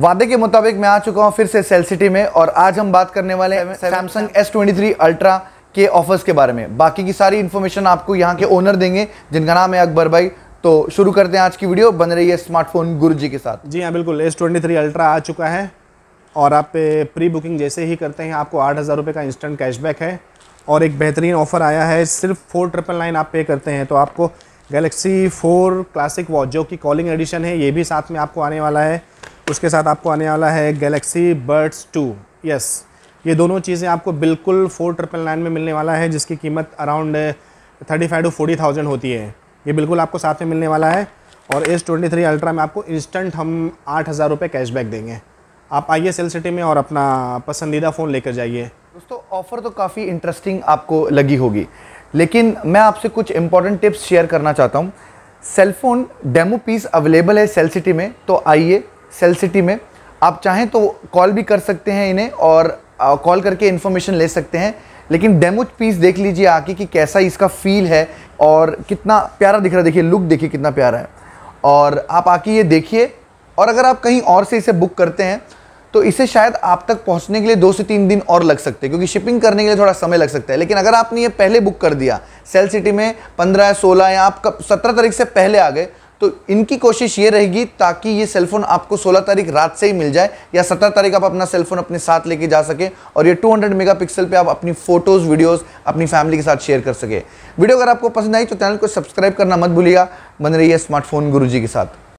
वादे के मुताबिक मैं आ चुका हूँ फिर से सेल सिटी में और आज हम बात करने वाले हैं Samsung S twenty three ultra के ऑफर्स के बारे में बाकी की सारी इन्फॉर्मेशन आपको यहाँ के ओनर देंगे जिनका नाम है अकबर भाई तो शुरू करते हैं आज की वीडियो बन रही है स्मार्टफोन गुरु जी के साथ जी हाँ बिल्कुल एस ट्वेंटी थ्री अल्ट्रा आ चुका है और आप प्री बुकिंग जैसे ही करते हैं आपको आठ हज़ार रुपये का इंस्टेंट कैशबैक है और एक बेहतरीन ऑफ़र आया है सिर्फ फोर ट्रिपल नाइन आप पे करते हैं तो आपको गैलेक्सी फोर क्लासिक वॉच जो कि कॉलिंग एडिशन है ये भी साथ में आपको आने वाला है उसके साथ आपको आने वाला है गैलेक्सी बर्ड्स टू यस ये दोनों चीज़ें आपको बिल्कुल फोर ट्रिपल नाइन में मिलने वाला है जिसकी कीमत around thirty five to forty thousand होती है ये बिल्कुल आपको साथ में मिलने वाला है और एस ट्वेंटी थ्री अल्ट्रा में आपको इंस्टेंट हम आठ हज़ार रुपये कैशबैक देंगे आप आइए सेल सिटी में और अपना पसंदीदा फ़ोन लेकर जाइए दोस्तों ऑफ़र तो काफ़ी इंटरेस्टिंग आपको लगी होगी लेकिन मैं आपसे कुछ इंपॉर्टेंट टिप्स शेयर करना चाहता हूँ सेलफोन डेमो पीस अवेलेबल है सेल सिटी में तो आइए सेल सिटी में आप चाहें तो कॉल भी कर सकते हैं इन्हें और कॉल करके इन्फॉर्मेशन ले सकते हैं लेकिन डेमो पीस देख लीजिए आके कि कैसा इसका फील है और कितना प्यारा दिख रहा है देखिए लुक देखिए कितना प्यारा है और आप आके ये देखिए और अगर आप कहीं और से इसे बुक करते हैं तो इसे शायद आप तक पहुंचने के लिए दो से तीन दिन और लग सकते हैं क्योंकि शिपिंग करने के लिए थोड़ा समय लग सकता है लेकिन अगर आपने ये पहले बुक कर दिया सेल सिटी में पंद्रह सोलह या आप सत्रह तारीख से पहले आ गए तो इनकी कोशिश ये रहेगी ताकि ये सेलफोन आपको 16 तारीख रात से ही मिल जाए या 17 तारीख आप अपना सेलफोन अपने साथ लेके जा सके और ये 200 मेगापिक्सल पे आप अपनी फोटोज़ वीडियोस अपनी फैमिली के साथ शेयर कर सके वीडियो अगर आपको पसंद आई तो चैनल को सब्सक्राइब करना मत भूलिएगा बन रही है स्मार्टफोन गुरु के साथ